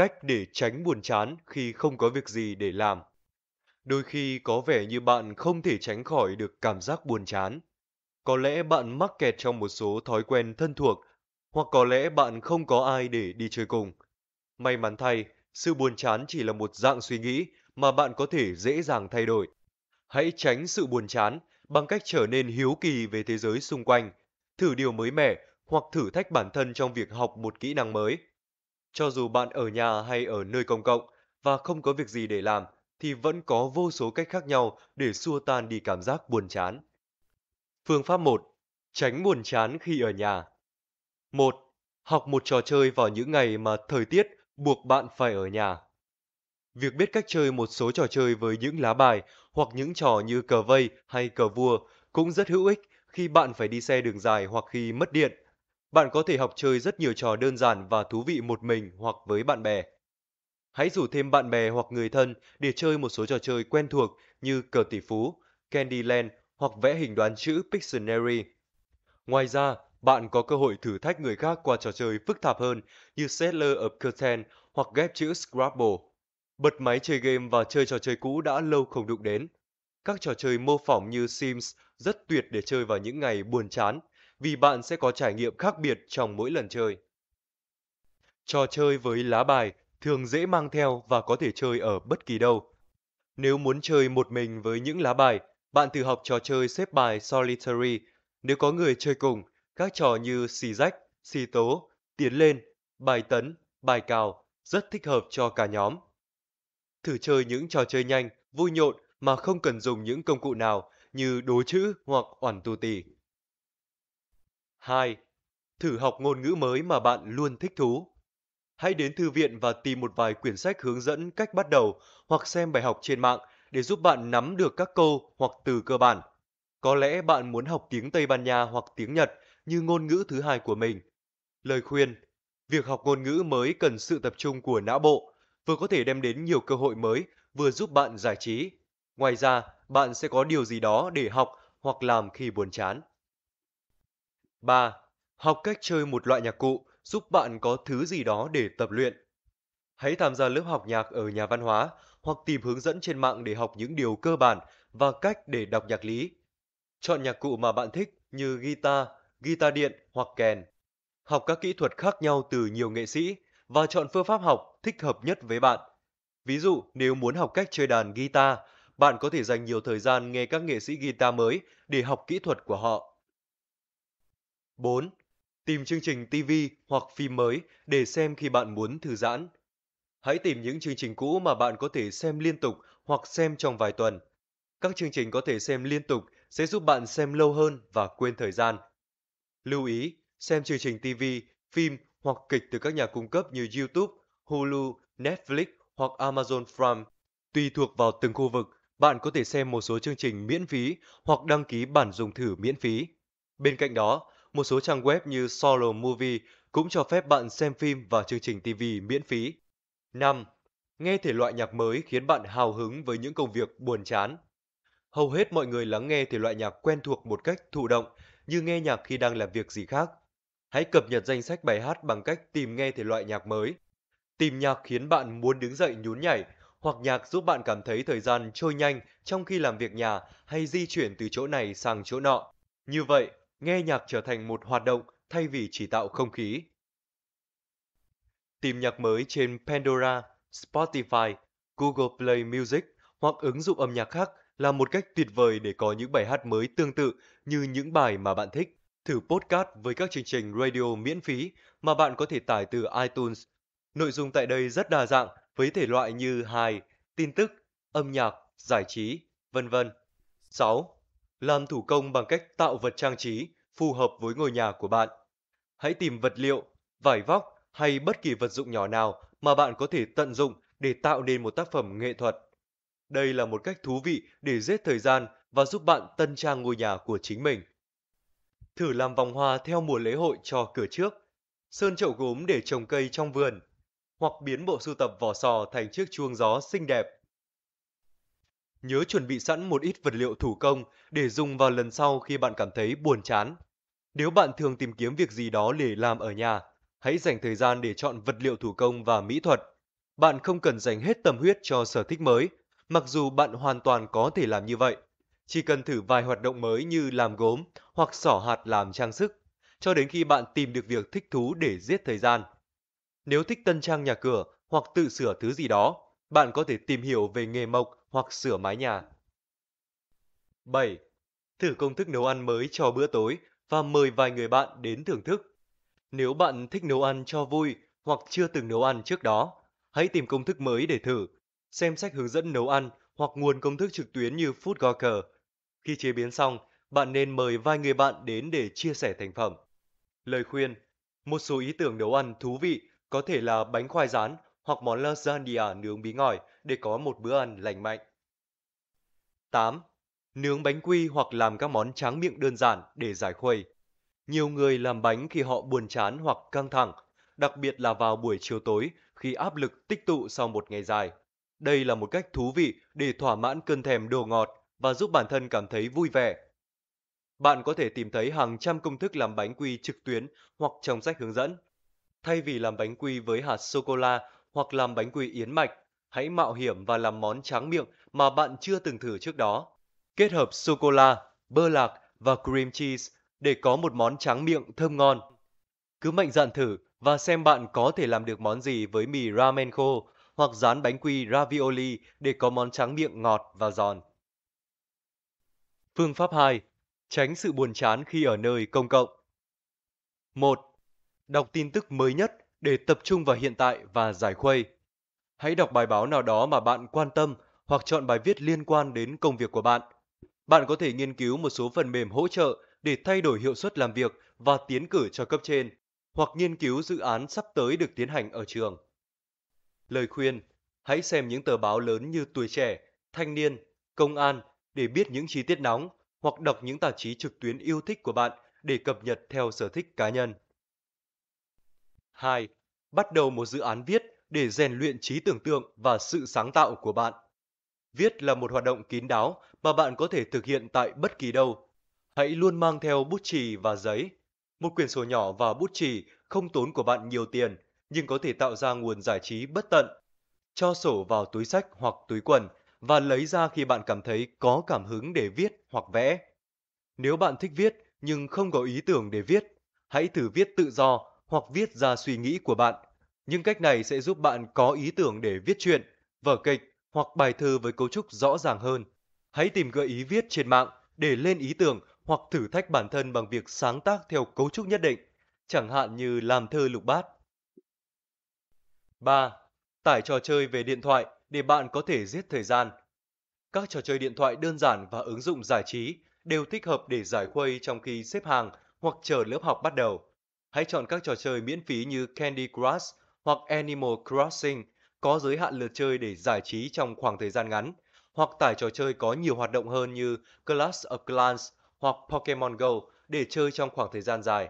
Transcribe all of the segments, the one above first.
cách để tránh buồn chán khi không có việc gì để làm đôi khi có vẻ như bạn không thể tránh khỏi được cảm giác buồn chán có lẽ bạn mắc kẹt trong một số thói quen thân thuộc hoặc có lẽ bạn không có ai để đi chơi cùng may mắn thay sự buồn chán chỉ là một dạng suy nghĩ mà bạn có thể dễ dàng thay đổi hãy tránh sự buồn chán bằng cách trở nên hiếu kỳ về thế giới xung quanh thử điều mới mẻ hoặc thử thách bản thân trong việc học một kỹ năng mới cho dù bạn ở nhà hay ở nơi công cộng và không có việc gì để làm thì vẫn có vô số cách khác nhau để xua tan đi cảm giác buồn chán. Phương pháp 1. Tránh buồn chán khi ở nhà. 1. Học một trò chơi vào những ngày mà thời tiết buộc bạn phải ở nhà. Việc biết cách chơi một số trò chơi với những lá bài hoặc những trò như cờ vây hay cờ vua cũng rất hữu ích khi bạn phải đi xe đường dài hoặc khi mất điện bạn có thể học chơi rất nhiều trò đơn giản và thú vị một mình hoặc với bạn bè. Hãy rủ thêm bạn bè hoặc người thân để chơi một số trò chơi quen thuộc như cờ tỷ phú, Candy Land hoặc vẽ hình đoán chữ Pictionary. Ngoài ra, bạn có cơ hội thử thách người khác qua trò chơi phức tạp hơn như Settler of Catan hoặc ghép chữ Scrabble. Bật máy chơi game và chơi trò chơi cũ đã lâu không đụng đến. Các trò chơi mô phỏng như Sims rất tuyệt để chơi vào những ngày buồn chán vì bạn sẽ có trải nghiệm khác biệt trong mỗi lần chơi. Trò chơi với lá bài thường dễ mang theo và có thể chơi ở bất kỳ đâu. Nếu muốn chơi một mình với những lá bài, bạn thử học trò chơi xếp bài solitary. Nếu có người chơi cùng, các trò như xì rách, xì tố, tiến lên, bài tấn, bài cào rất thích hợp cho cả nhóm. Thử chơi những trò chơi nhanh, vui nhộn mà không cần dùng những công cụ nào như đố chữ hoặc oản tù tỉ. 2. Thử học ngôn ngữ mới mà bạn luôn thích thú. Hãy đến thư viện và tìm một vài quyển sách hướng dẫn cách bắt đầu hoặc xem bài học trên mạng để giúp bạn nắm được các câu hoặc từ cơ bản. Có lẽ bạn muốn học tiếng Tây Ban Nha hoặc tiếng Nhật như ngôn ngữ thứ hai của mình. Lời khuyên: Việc học ngôn ngữ mới cần sự tập trung của não bộ, vừa có thể đem đến nhiều cơ hội mới, vừa giúp bạn giải trí. Ngoài ra, bạn sẽ có điều gì đó để học hoặc làm khi buồn chán. 3. Học cách chơi một loại nhạc cụ giúp bạn có thứ gì đó để tập luyện. Hãy tham gia lớp học nhạc ở nhà văn hóa hoặc tìm hướng dẫn trên mạng để học những điều cơ bản và cách để đọc nhạc lý. Chọn nhạc cụ mà bạn thích như guitar, guitar điện hoặc kèn. Học các kỹ thuật khác nhau từ nhiều nghệ sĩ và chọn phương pháp học thích hợp nhất với bạn. Ví dụ, nếu muốn học cách chơi đàn guitar, bạn có thể dành nhiều thời gian nghe các nghệ sĩ guitar mới để học kỹ thuật của họ 4. Tìm chương trình TV hoặc phim mới để xem khi bạn muốn thư giãn. Hãy tìm những chương trình cũ mà bạn có thể xem liên tục hoặc xem trong vài tuần. Các chương trình có thể xem liên tục sẽ giúp bạn xem lâu hơn và quên thời gian. Lưu ý, xem chương trình TV, phim hoặc kịch từ các nhà cung cấp như YouTube, Hulu, Netflix hoặc Amazon Prime. Tùy thuộc vào từng khu vực, bạn có thể xem một số chương trình miễn phí hoặc đăng ký bản dùng thử miễn phí. Bên cạnh đó, một số trang web như Solo Movie cũng cho phép bạn xem phim và chương trình TV miễn phí. 5. Nghe thể loại nhạc mới khiến bạn hào hứng với những công việc buồn chán. Hầu hết mọi người lắng nghe thể loại nhạc quen thuộc một cách thụ động, như nghe nhạc khi đang làm việc gì khác. Hãy cập nhật danh sách bài hát bằng cách tìm nghe thể loại nhạc mới. Tìm nhạc khiến bạn muốn đứng dậy nhún nhảy, hoặc nhạc giúp bạn cảm thấy thời gian trôi nhanh trong khi làm việc nhà hay di chuyển từ chỗ này sang chỗ nọ. Như vậy, nghe nhạc trở thành một hoạt động thay vì chỉ tạo không khí. Tìm nhạc mới trên Pandora, Spotify, Google Play Music hoặc ứng dụng âm nhạc khác là một cách tuyệt vời để có những bài hát mới tương tự như những bài mà bạn thích. Thử podcast với các chương trình radio miễn phí mà bạn có thể tải từ iTunes. Nội dung tại đây rất đa dạng với thể loại như hài, tin tức, âm nhạc, giải trí, vân vân. 6. Làm thủ công bằng cách tạo vật trang trí phù hợp với ngôi nhà của bạn. Hãy tìm vật liệu, vải vóc hay bất kỳ vật dụng nhỏ nào mà bạn có thể tận dụng để tạo nên một tác phẩm nghệ thuật. Đây là một cách thú vị để giết thời gian và giúp bạn tân trang ngôi nhà của chính mình. Thử làm vòng hoa theo mùa lễ hội cho cửa trước, sơn chậu gốm để trồng cây trong vườn, hoặc biến bộ sưu tập vỏ sò thành chiếc chuông gió xinh đẹp Nhớ chuẩn bị sẵn một ít vật liệu thủ công để dùng vào lần sau khi bạn cảm thấy buồn chán. Nếu bạn thường tìm kiếm việc gì đó để làm ở nhà, hãy dành thời gian để chọn vật liệu thủ công và mỹ thuật. Bạn không cần dành hết tâm huyết cho sở thích mới, mặc dù bạn hoàn toàn có thể làm như vậy. Chỉ cần thử vài hoạt động mới như làm gốm hoặc xỏ hạt làm trang sức, cho đến khi bạn tìm được việc thích thú để giết thời gian. Nếu thích tân trang nhà cửa hoặc tự sửa thứ gì đó, bạn có thể tìm hiểu về nghề mộc hoặc sửa mái nhà. 7. Thử công thức nấu ăn mới cho bữa tối và mời vài người bạn đến thưởng thức. Nếu bạn thích nấu ăn cho vui hoặc chưa từng nấu ăn trước đó, hãy tìm công thức mới để thử. Xem sách hướng dẫn nấu ăn hoặc nguồn công thức trực tuyến như Food Gawker. Khi chế biến xong, bạn nên mời vài người bạn đến để chia sẻ thành phẩm. Lời khuyên, một số ý tưởng nấu ăn thú vị có thể là bánh khoai rán hoặc món lasagna nướng bí ngòi để có một bữa ăn lành mạnh. 8. Nướng bánh quy hoặc làm các món tráng miệng đơn giản để giải khuây. Nhiều người làm bánh khi họ buồn chán hoặc căng thẳng, đặc biệt là vào buổi chiều tối khi áp lực tích tụ sau một ngày dài. Đây là một cách thú vị để thỏa mãn cơn thèm đồ ngọt và giúp bản thân cảm thấy vui vẻ. Bạn có thể tìm thấy hàng trăm công thức làm bánh quy trực tuyến hoặc trong sách hướng dẫn. Thay vì làm bánh quy với hạt sô cô la hoặc làm bánh quy yến mạch. Hãy mạo hiểm và làm món tráng miệng mà bạn chưa từng thử trước đó. Kết hợp sô-cô-la, bơ lạc và cream cheese để có một món tráng miệng thơm ngon. Cứ mạnh dạn thử và xem bạn có thể làm được món gì với mì ramen khô hoặc rán bánh quy ravioli để có món tráng miệng ngọt và giòn. Phương pháp 2. Tránh sự buồn chán khi ở nơi công cộng. 1. Đọc tin tức mới nhất để tập trung vào hiện tại và giải khuây. Hãy đọc bài báo nào đó mà bạn quan tâm hoặc chọn bài viết liên quan đến công việc của bạn. Bạn có thể nghiên cứu một số phần mềm hỗ trợ để thay đổi hiệu suất làm việc và tiến cử cho cấp trên, hoặc nghiên cứu dự án sắp tới được tiến hành ở trường. Lời khuyên, hãy xem những tờ báo lớn như Tuổi Trẻ, Thanh Niên, Công an để biết những chi tiết nóng hoặc đọc những tạp chí trực tuyến yêu thích của bạn để cập nhật theo sở thích cá nhân. 2. Bắt đầu một dự án viết để rèn luyện trí tưởng tượng và sự sáng tạo của bạn. Viết là một hoạt động kín đáo mà bạn có thể thực hiện tại bất kỳ đâu. Hãy luôn mang theo bút chì và giấy. Một quyển sổ nhỏ và bút chì không tốn của bạn nhiều tiền, nhưng có thể tạo ra nguồn giải trí bất tận. Cho sổ vào túi sách hoặc túi quần và lấy ra khi bạn cảm thấy có cảm hứng để viết hoặc vẽ. Nếu bạn thích viết nhưng không có ý tưởng để viết, hãy thử viết tự do hoặc viết ra suy nghĩ của bạn. Những cách này sẽ giúp bạn có ý tưởng để viết truyện, vở kịch hoặc bài thơ với cấu trúc rõ ràng hơn. Hãy tìm gợi ý viết trên mạng để lên ý tưởng hoặc thử thách bản thân bằng việc sáng tác theo cấu trúc nhất định, chẳng hạn như làm thơ lục bát. 3. Tải trò chơi về điện thoại để bạn có thể giết thời gian. Các trò chơi điện thoại đơn giản và ứng dụng giải trí đều thích hợp để giải khuây trong khi xếp hàng hoặc chờ lớp học bắt đầu hãy chọn các trò chơi miễn phí như Candy Crush hoặc Animal Crossing có giới hạn lượt chơi để giải trí trong khoảng thời gian ngắn, hoặc tải trò chơi có nhiều hoạt động hơn như Clash of Clans hoặc Pokemon Go để chơi trong khoảng thời gian dài.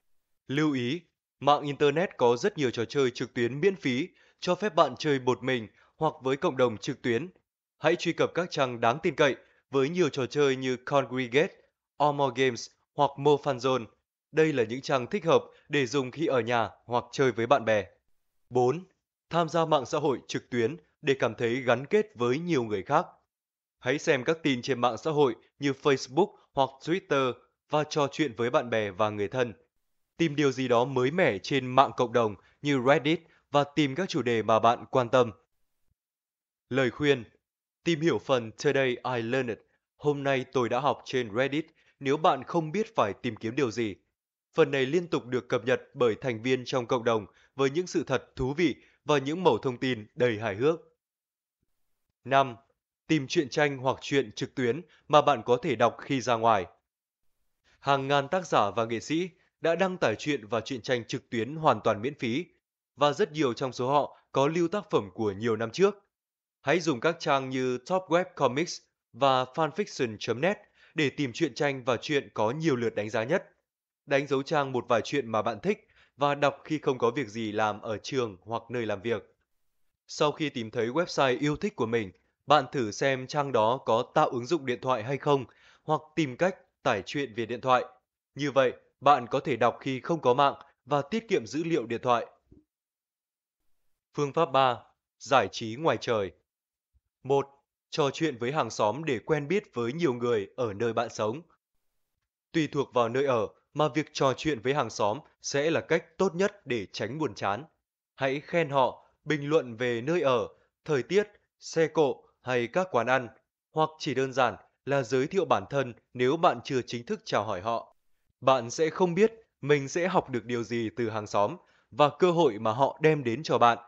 Lưu ý, mạng Internet có rất nhiều trò chơi trực tuyến miễn phí cho phép bạn chơi một mình hoặc với cộng đồng trực tuyến. Hãy truy cập các trang đáng tin cậy với nhiều trò chơi như Congregate, Armor Games hoặc MoFanZone đây là những trang thích hợp để dùng khi ở nhà hoặc chơi với bạn bè. 4. Tham gia mạng xã hội trực tuyến để cảm thấy gắn kết với nhiều người khác. Hãy xem các tin trên mạng xã hội như Facebook hoặc Twitter và trò chuyện với bạn bè và người thân. Tìm điều gì đó mới mẻ trên mạng cộng đồng như Reddit và tìm các chủ đề mà bạn quan tâm. Lời khuyên Tìm hiểu phần Today I Learned, hôm nay tôi đã học trên Reddit nếu bạn không biết phải tìm kiếm điều gì Phần này liên tục được cập nhật bởi thành viên trong cộng đồng với những sự thật thú vị và những mẫu thông tin đầy hài hước. 5. Tìm truyện tranh hoặc truyện trực tuyến mà bạn có thể đọc khi ra ngoài. Hàng ngàn tác giả và nghệ sĩ đã đăng tải truyện và truyện tranh trực tuyến hoàn toàn miễn phí và rất nhiều trong số họ có lưu tác phẩm của nhiều năm trước. Hãy dùng các trang như Top Web Comics và fanfiction.net để tìm truyện tranh và truyện có nhiều lượt đánh giá nhất đánh dấu trang một vài chuyện mà bạn thích và đọc khi không có việc gì làm ở trường hoặc nơi làm việc. Sau khi tìm thấy website yêu thích của mình, bạn thử xem trang đó có tạo ứng dụng điện thoại hay không hoặc tìm cách tải truyện về điện thoại. Như vậy, bạn có thể đọc khi không có mạng và tiết kiệm dữ liệu điện thoại. Phương pháp 3. Giải trí ngoài trời 1. Trò chuyện với hàng xóm để quen biết với nhiều người ở nơi bạn sống. Tùy thuộc vào nơi ở, mà việc trò chuyện với hàng xóm sẽ là cách tốt nhất để tránh buồn chán. Hãy khen họ, bình luận về nơi ở, thời tiết, xe cộ hay các quán ăn, hoặc chỉ đơn giản là giới thiệu bản thân nếu bạn chưa chính thức chào hỏi họ. Bạn sẽ không biết mình sẽ học được điều gì từ hàng xóm và cơ hội mà họ đem đến cho bạn.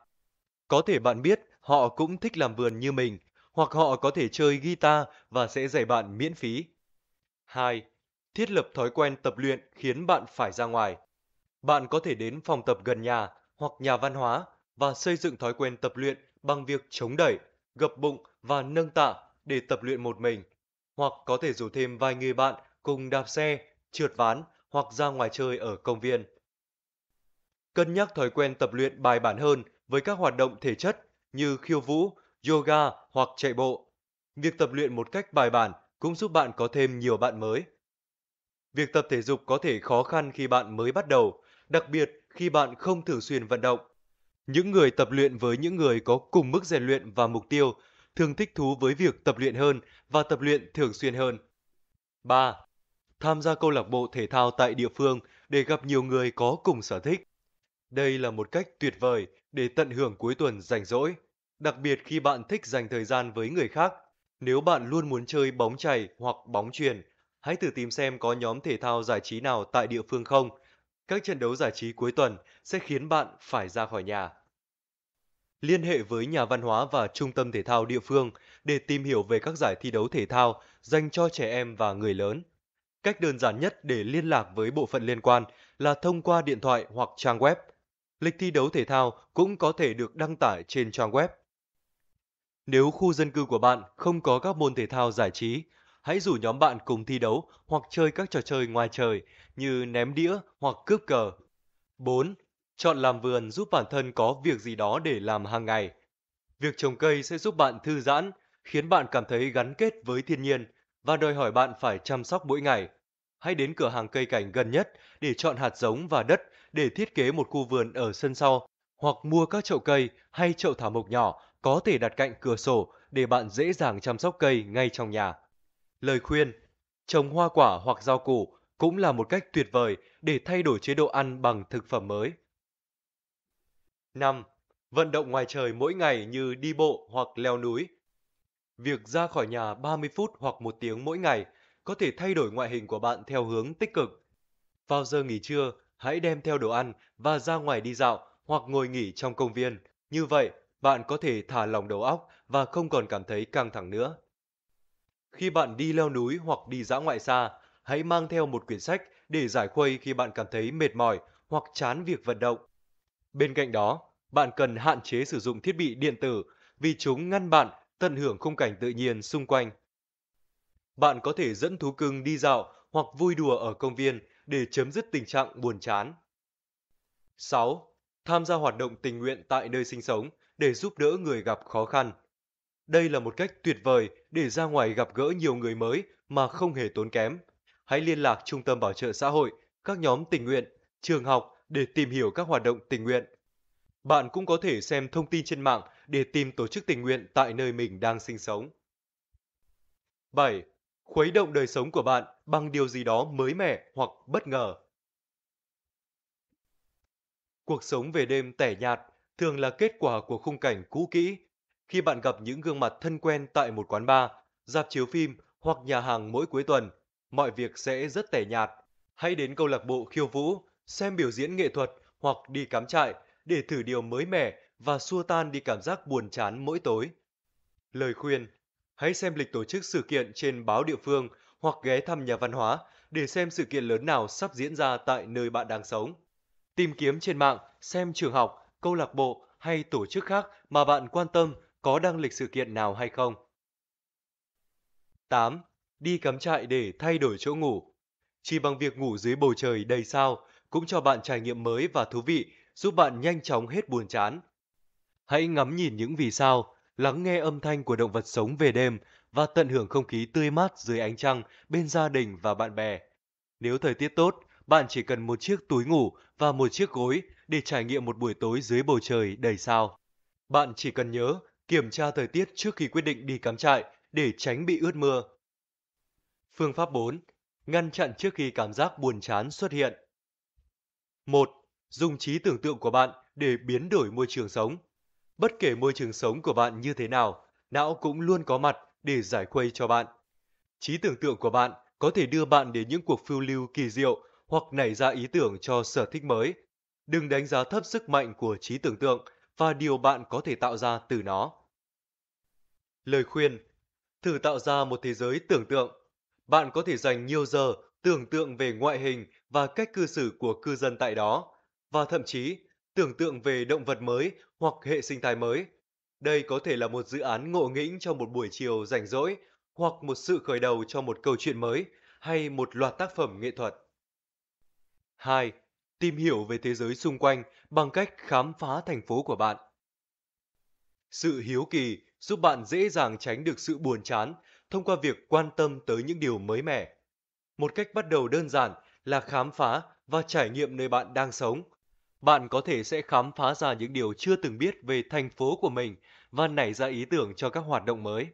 Có thể bạn biết họ cũng thích làm vườn như mình, hoặc họ có thể chơi guitar và sẽ dạy bạn miễn phí. 2 thiết lập thói quen tập luyện khiến bạn phải ra ngoài. Bạn có thể đến phòng tập gần nhà hoặc nhà văn hóa và xây dựng thói quen tập luyện bằng việc chống đẩy, gập bụng và nâng tạ để tập luyện một mình. Hoặc có thể rủ thêm vài người bạn cùng đạp xe, trượt ván hoặc ra ngoài chơi ở công viên. Cân nhắc thói quen tập luyện bài bản hơn với các hoạt động thể chất như khiêu vũ, yoga hoặc chạy bộ. Việc tập luyện một cách bài bản cũng giúp bạn có thêm nhiều bạn mới. Việc tập thể dục có thể khó khăn khi bạn mới bắt đầu, đặc biệt khi bạn không thường xuyên vận động. Những người tập luyện với những người có cùng mức rèn luyện và mục tiêu thường thích thú với việc tập luyện hơn và tập luyện thường xuyên hơn. 3. Tham gia câu lạc bộ thể thao tại địa phương để gặp nhiều người có cùng sở thích. Đây là một cách tuyệt vời để tận hưởng cuối tuần rảnh rỗi, đặc biệt khi bạn thích dành thời gian với người khác. Nếu bạn luôn muốn chơi bóng chày hoặc bóng truyền hãy thử tìm xem có nhóm thể thao giải trí nào tại địa phương không. Các trận đấu giải trí cuối tuần sẽ khiến bạn phải ra khỏi nhà. Liên hệ với nhà văn hóa và trung tâm thể thao địa phương để tìm hiểu về các giải thi đấu thể thao dành cho trẻ em và người lớn. Cách đơn giản nhất để liên lạc với bộ phận liên quan là thông qua điện thoại hoặc trang web. Lịch thi đấu thể thao cũng có thể được đăng tải trên trang web. Nếu khu dân cư của bạn không có các môn thể thao giải trí hãy rủ nhóm bạn cùng thi đấu hoặc chơi các trò chơi ngoài trời như ném đĩa hoặc cướp cờ. 4. Chọn làm vườn giúp bản thân có việc gì đó để làm hàng ngày. Việc trồng cây sẽ giúp bạn thư giãn, khiến bạn cảm thấy gắn kết với thiên nhiên và đòi hỏi bạn phải chăm sóc mỗi ngày. Hãy đến cửa hàng cây cảnh gần nhất để chọn hạt giống và đất để thiết kế một khu vườn ở sân sau hoặc mua các chậu cây hay chậu thảo mộc nhỏ có thể đặt cạnh cửa sổ để bạn dễ dàng chăm sóc cây ngay trong nhà. Lời khuyên, trồng hoa quả hoặc rau củ cũng là một cách tuyệt vời để thay đổi chế độ ăn bằng thực phẩm mới. 5. Vận động ngoài trời mỗi ngày như đi bộ hoặc leo núi. Việc ra khỏi nhà 30 phút hoặc 1 tiếng mỗi ngày có thể thay đổi ngoại hình của bạn theo hướng tích cực. Vào giờ nghỉ trưa, hãy đem theo đồ ăn và ra ngoài đi dạo hoặc ngồi nghỉ trong công viên. Như vậy, bạn có thể thả lỏng đầu óc và không còn cảm thấy căng thẳng nữa. Khi bạn đi leo núi hoặc đi dã ngoại xa, hãy mang theo một quyển sách để giải khuây khi bạn cảm thấy mệt mỏi hoặc chán việc vận động. Bên cạnh đó, bạn cần hạn chế sử dụng thiết bị điện tử vì chúng ngăn bạn tận hưởng khung cảnh tự nhiên xung quanh. Bạn có thể dẫn thú cưng đi dạo hoặc vui đùa ở công viên để chấm dứt tình trạng buồn chán. 6. Tham gia hoạt động tình nguyện tại nơi sinh sống để giúp đỡ người gặp khó khăn. Đây là một cách tuyệt vời để ra ngoài gặp gỡ nhiều người mới mà không hề tốn kém. Hãy liên lạc Trung tâm Bảo trợ Xã hội, các nhóm tình nguyện, trường học để tìm hiểu các hoạt động tình nguyện. Bạn cũng có thể xem thông tin trên mạng để tìm tổ chức tình nguyện tại nơi mình đang sinh sống. 7. Khuấy động đời sống của bạn bằng điều gì đó mới mẻ hoặc bất ngờ. Cuộc sống về đêm tẻ nhạt thường là kết quả của khung cảnh cũ kỹ khi bạn gặp những gương mặt thân quen tại một quán bar, dạp chiếu phim hoặc nhà hàng mỗi cuối tuần, mọi việc sẽ rất tẻ nhạt. Hãy đến câu lạc bộ khiêu vũ, xem biểu diễn nghệ thuật hoặc đi cắm trại để thử điều mới mẻ và xua tan đi cảm giác buồn chán mỗi tối. Lời khuyên: Hãy xem lịch tổ chức sự kiện trên báo địa phương hoặc ghé thăm nhà văn hóa để xem sự kiện lớn nào sắp diễn ra tại nơi bạn đang sống. Tìm kiếm trên mạng xem trường học, câu lạc bộ hay tổ chức khác mà bạn quan tâm có đăng lịch sự kiện nào hay không. 8. Đi cắm trại để thay đổi chỗ ngủ. Chỉ bằng việc ngủ dưới bầu trời đầy sao cũng cho bạn trải nghiệm mới và thú vị, giúp bạn nhanh chóng hết buồn chán. Hãy ngắm nhìn những vì sao, lắng nghe âm thanh của động vật sống về đêm và tận hưởng không khí tươi mát dưới ánh trăng bên gia đình và bạn bè. Nếu thời tiết tốt, bạn chỉ cần một chiếc túi ngủ và một chiếc gối để trải nghiệm một buổi tối dưới bầu trời đầy sao. Bạn chỉ cần nhớ kiểm tra thời tiết trước khi quyết định đi cắm trại để tránh bị ướt mưa. Phương pháp 4. Ngăn chặn trước khi cảm giác buồn chán xuất hiện. 1. Dùng trí tưởng tượng của bạn để biến đổi môi trường sống. Bất kể môi trường sống của bạn như thế nào, não cũng luôn có mặt để giải khuây cho bạn. Trí tưởng tượng của bạn có thể đưa bạn đến những cuộc phiêu lưu kỳ diệu hoặc nảy ra ý tưởng cho sở thích mới. Đừng đánh giá thấp sức mạnh của trí tưởng tượng và điều bạn có thể tạo ra từ nó. Lời khuyên Thử tạo ra một thế giới tưởng tượng. Bạn có thể dành nhiều giờ tưởng tượng về ngoại hình và cách cư xử của cư dân tại đó, và thậm chí tưởng tượng về động vật mới hoặc hệ sinh thái mới. Đây có thể là một dự án ngộ nghĩnh cho một buổi chiều rảnh rỗi, hoặc một sự khởi đầu cho một câu chuyện mới, hay một loạt tác phẩm nghệ thuật. 2. Tìm hiểu về thế giới xung quanh bằng cách khám phá thành phố của bạn sự hiếu kỳ giúp bạn dễ dàng tránh được sự buồn chán thông qua việc quan tâm tới những điều mới mẻ một cách bắt đầu đơn giản là khám phá và trải nghiệm nơi bạn đang sống bạn có thể sẽ khám phá ra những điều chưa từng biết về thành phố của mình và nảy ra ý tưởng cho các hoạt động mới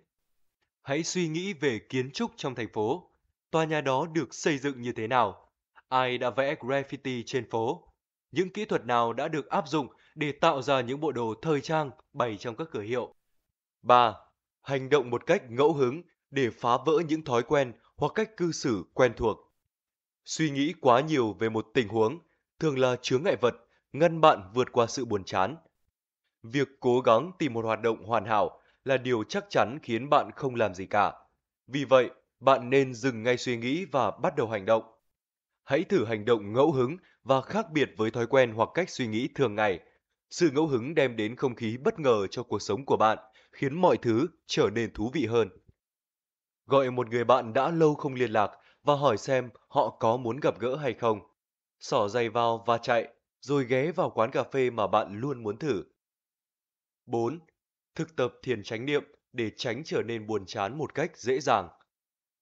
hãy suy nghĩ về kiến trúc trong thành phố tòa nhà đó được xây dựng như thế nào ai đã vẽ graffiti trên phố những kỹ thuật nào đã được áp dụng để tạo ra những bộ đồ thời trang bày trong các cửa hiệu. 3. Hành động một cách ngẫu hứng để phá vỡ những thói quen hoặc cách cư xử quen thuộc. Suy nghĩ quá nhiều về một tình huống thường là chướng ngại vật, ngăn bạn vượt qua sự buồn chán. Việc cố gắng tìm một hoạt động hoàn hảo là điều chắc chắn khiến bạn không làm gì cả. Vì vậy, bạn nên dừng ngay suy nghĩ và bắt đầu hành động. Hãy thử hành động ngẫu hứng và khác biệt với thói quen hoặc cách suy nghĩ thường ngày sự ngẫu hứng đem đến không khí bất ngờ cho cuộc sống của bạn, khiến mọi thứ trở nên thú vị hơn. Gọi một người bạn đã lâu không liên lạc và hỏi xem họ có muốn gặp gỡ hay không. Sỏ giày vào và chạy, rồi ghé vào quán cà phê mà bạn luôn muốn thử. 4. Thực tập thiền chánh niệm để tránh trở nên buồn chán một cách dễ dàng.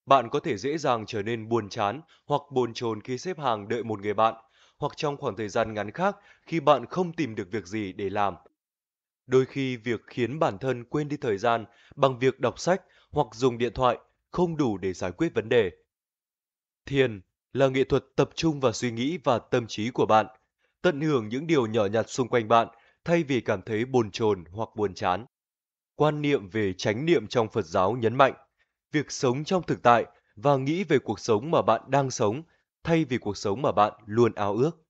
Bạn có thể dễ dàng trở nên buồn chán hoặc bồn chồn khi xếp hàng đợi một người bạn hoặc trong khoảng thời gian ngắn khác khi bạn không tìm được việc gì để làm. Đôi khi việc khiến bản thân quên đi thời gian bằng việc đọc sách hoặc dùng điện thoại không đủ để giải quyết vấn đề. Thiền là nghệ thuật tập trung vào suy nghĩ và tâm trí của bạn, tận hưởng những điều nhỏ nhặt xung quanh bạn thay vì cảm thấy bồn chồn hoặc buồn chán. Quan niệm về chánh niệm trong Phật giáo nhấn mạnh việc sống trong thực tại và nghĩ về cuộc sống mà bạn đang sống thay vì cuộc sống mà bạn luôn ao ước.